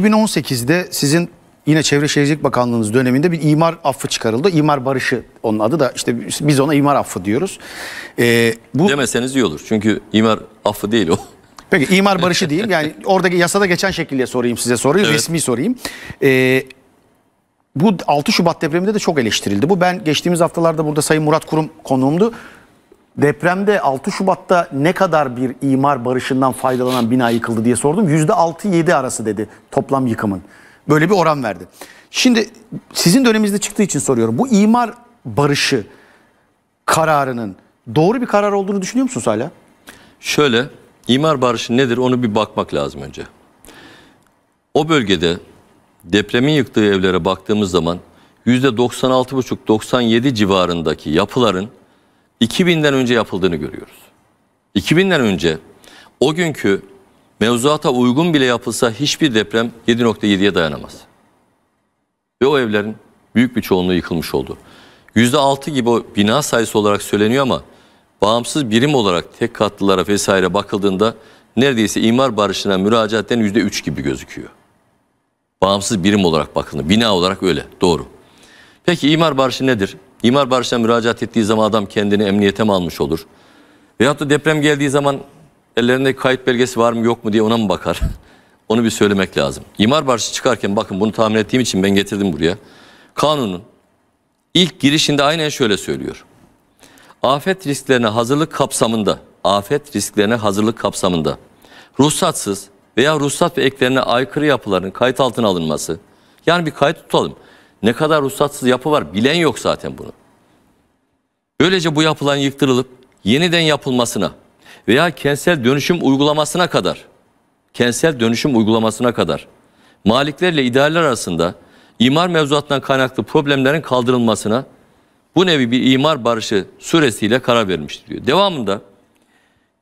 2018'de sizin yine Çevre Şehircilik Bakanlığınız döneminde bir imar affı çıkarıldı. İmar barışı onun adı da işte biz ona imar affı diyoruz. Ee, bu... Demeseniz iyi olur çünkü imar affı değil o. Peki imar barışı diyeyim yani oradaki yasada geçen şekilde sorayım size soruyu evet. resmi sorayım. Ee, bu 6 Şubat depreminde de çok eleştirildi. Bu ben geçtiğimiz haftalarda burada Sayın Murat Kurum konuğumdu. Depremde 6 Şubat'ta ne kadar bir imar barışından faydalanan bina yıkıldı diye sordum. %6-7 arası dedi toplam yıkımın. Böyle bir oran verdi. Şimdi sizin döneminizde çıktığı için soruyorum. Bu imar barışı kararının doğru bir karar olduğunu düşünüyor musunuz hala? Şöyle, imar barışı nedir onu bir bakmak lazım önce. O bölgede depremin yıktığı evlere baktığımız zaman %96,5-97 civarındaki yapıların 2000'den önce yapıldığını görüyoruz. 2000'den önce o günkü mevzuata uygun bile yapılsa hiçbir deprem 7.7'ye dayanamaz. Ve o evlerin büyük bir çoğunluğu yıkılmış oldu. %6 gibi o bina sayısı olarak söyleniyor ama bağımsız birim olarak tek katlılara vesaire bakıldığında neredeyse imar barışına müracaatten %3 gibi gözüküyor. Bağımsız birim olarak bakıldığında bina olarak öyle doğru. Peki imar barışı nedir? İmar barışa müracaat ettiği zaman adam kendini emniyete mi almış olur? Veyahut da deprem geldiği zaman ellerinde kayıt belgesi var mı yok mu diye ona mı bakar? Onu bir söylemek lazım. İmar barışı çıkarken bakın bunu tahmin ettiğim için ben getirdim buraya. Kanunun ilk girişinde aynen şöyle söylüyor. Afet risklerine hazırlık kapsamında, afet risklerine hazırlık kapsamında ruhsatsız veya ruhsat ve eklerine aykırı yapıların kayıt altına alınması. Yani bir kayıt tutalım. Ne kadar ruhsatsız yapı var bilen yok zaten bunu. Böylece bu yapılan yıktırılıp yeniden yapılmasına veya kentsel dönüşüm uygulamasına kadar kentsel dönüşüm uygulamasına kadar maliklerle idareler arasında imar mevzuatından kaynaklı problemlerin kaldırılmasına bu nevi bir imar barışı süresiyle karar vermiştir diyor. Devamında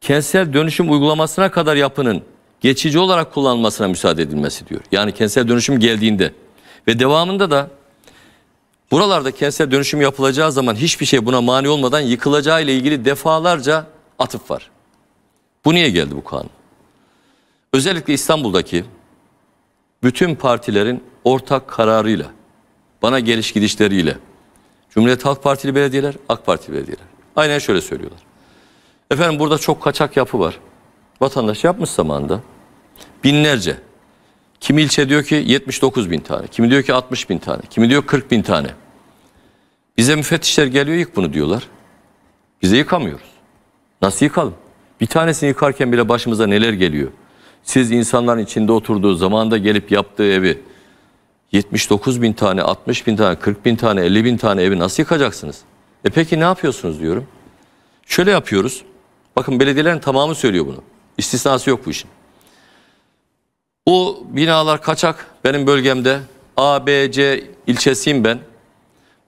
kentsel dönüşüm uygulamasına kadar yapının geçici olarak kullanılmasına müsaade edilmesi diyor. Yani kentsel dönüşüm geldiğinde ve devamında da Buralarda kentsel dönüşüm yapılacağı zaman hiçbir şey buna mani olmadan yıkılacağı ile ilgili defalarca atıf var. Bu niye geldi bu kanun? Özellikle İstanbul'daki bütün partilerin ortak kararıyla, bana geliş gidişleriyle, Cumhuriyet Halk Partili belediyeler, AK Partili belediyeler. Aynen şöyle söylüyorlar. Efendim burada çok kaçak yapı var. Vatandaş yapmış zamanda binlerce Kimi ilçe diyor ki 79 bin tane, kimi diyor ki 60 bin tane, kimi diyor 40 bin tane. Bize müfettişler geliyor yık bunu diyorlar. Bize yıkamıyoruz. Nasıl yıkalım? Bir tanesini yıkarken bile başımıza neler geliyor? Siz insanların içinde oturduğu zamanda gelip yaptığı evi 79 bin tane, 60 bin tane, 40 bin tane, 50 bin tane evi nasıl yıkacaksınız? E peki ne yapıyorsunuz diyorum. Şöyle yapıyoruz. Bakın belediyelerin tamamı söylüyor bunu. İstisnası yok bu işin. Bu binalar kaçak benim bölgemde. A, B, C ilçesiyim ben.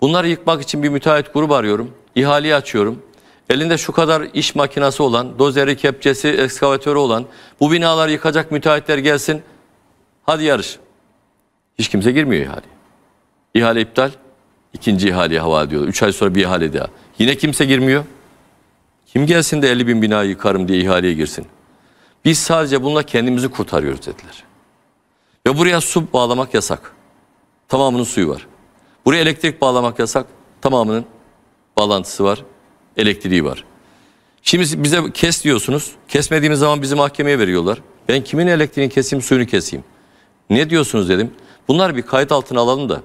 Bunları yıkmak için bir müteahhit grubu arıyorum. İhaleyi açıyorum. Elinde şu kadar iş makinası olan, dozeri, kepçesi, ekskavatörü olan bu binalar yıkacak müteahhitler gelsin. Hadi yarış. Hiç kimse girmiyor ihale. İhale iptal. İkinci ihaleye hava ediyorlar. Üç ay sonra bir ihale daha. Yine kimse girmiyor. Kim gelsin de 50 bin bina yıkarım diye ihaleye girsin. Biz sadece bununla kendimizi kurtarıyoruz dediler. Ve buraya su bağlamak yasak. Tamamının suyu var. Buraya elektrik bağlamak yasak. Tamamının bağlantısı var. Elektriği var. Şimdi bize kes diyorsunuz. Kesmediğimiz zaman bizi mahkemeye veriyorlar. Ben kimin elektriğini keseyim, suyunu keseyim? Ne diyorsunuz dedim. Bunlar bir kayıt altına alalım da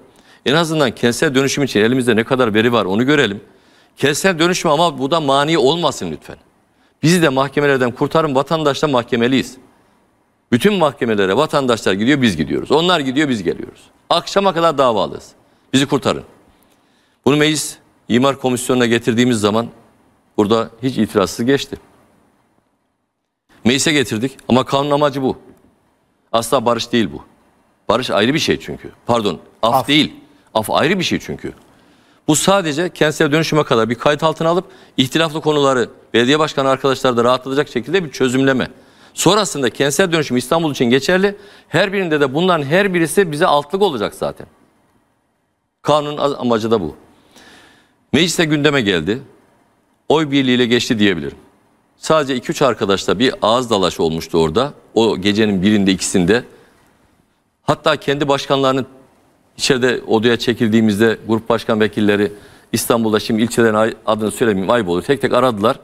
en azından kentsel dönüşüm için elimizde ne kadar veri var onu görelim. Kentsel dönüşüm ama bu da mani olmasın lütfen. Bizi de mahkemelerden kurtarın vatandaşla mahkemeliyiz. Bütün mahkemelere vatandaşlar gidiyor biz gidiyoruz. Onlar gidiyor biz geliyoruz. Akşama kadar davalıyız. Bizi kurtarın. Bunu meclis imar komisyonuna getirdiğimiz zaman burada hiç itirazsız geçti. Meclise getirdik ama kanun amacı bu. Asla barış değil bu. Barış ayrı bir şey çünkü. Pardon af, af. değil. Af ayrı bir şey çünkü. Bu sadece kentsel dönüşüme kadar bir kayıt altına alıp ihtilaflı konuları belediye başkanı arkadaşlar da rahatlatacak şekilde bir çözümleme. Sonrasında kentsel dönüşüm İstanbul için geçerli. Her birinde de bunların her birisi bize altlık olacak zaten. Kanunun amacı da bu. Mecliste gündeme geldi. Oy birliğiyle geçti diyebilirim. Sadece 2-3 arkadaşla bir ağız dalaş olmuştu orada. O gecenin birinde ikisinde. Hatta kendi başkanlarının içeride odaya çekildiğimizde grup başkan vekilleri İstanbul'da şimdi ilçelerin adını söylemeyeyim ayıp olur. Tek tek aradılar.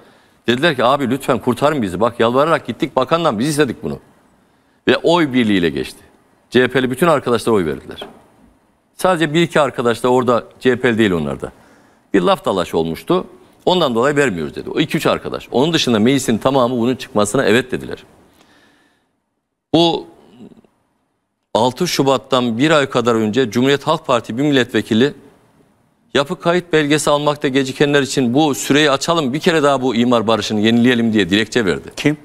Dediler ki abi lütfen kurtarın bizi. Bak yalvararak gittik bakandan biz istedik bunu. Ve oy birliğiyle geçti. CHP'li bütün arkadaşlar oy verdiler. Sadece bir iki arkadaş da orada CHP'li değil onlar da Bir laf dalaş olmuştu. Ondan dolayı vermiyoruz dedi. O iki üç arkadaş. Onun dışında meclisin tamamı bunun çıkmasına evet dediler. Bu 6 Şubat'tan bir ay kadar önce Cumhuriyet Halk Parti bir milletvekili Yapı kayıt belgesi almakta gecikenler için bu süreyi açalım bir kere daha bu imar barışını yenileyelim diye dilekçe verdi. Kim?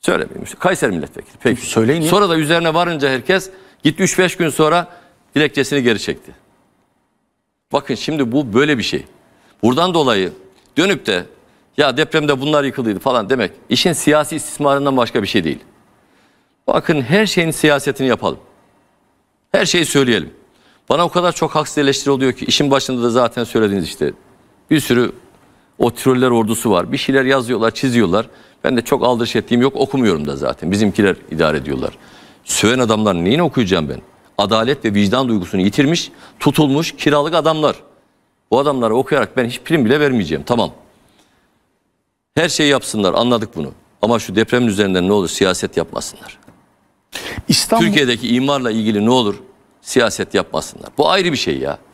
Söylemeyeyim. Kayseri milletvekili. Peki. Söyleyin. Sonra da üzerine varınca herkes gitti 3-5 gün sonra dilekçesini geri çekti. Bakın şimdi bu böyle bir şey. Buradan dolayı dönüp de ya depremde bunlar yıkıldıydı falan demek işin siyasi istismarından başka bir şey değil. Bakın her şeyin siyasetini yapalım. Her şeyi söyleyelim. Bana o kadar çok haksız eleştiri oluyor ki işin başında da zaten söylediğiniz işte bir sürü o troller ordusu var. Bir şeyler yazıyorlar, çiziyorlar. Ben de çok aldırış ettiğim yok okumuyorum da zaten. Bizimkiler idare ediyorlar. Söven adamlar neyini okuyacağım ben? Adalet ve vicdan duygusunu yitirmiş, tutulmuş kiralık adamlar. Bu adamları okuyarak ben hiç prim bile vermeyeceğim. Tamam. Her şeyi yapsınlar anladık bunu. Ama şu depremin üzerinden ne olur siyaset yapmasınlar. İstanbul... Türkiye'deki imarla ilgili ne olur siyaset yapmasınlar. Bu ayrı bir şey ya.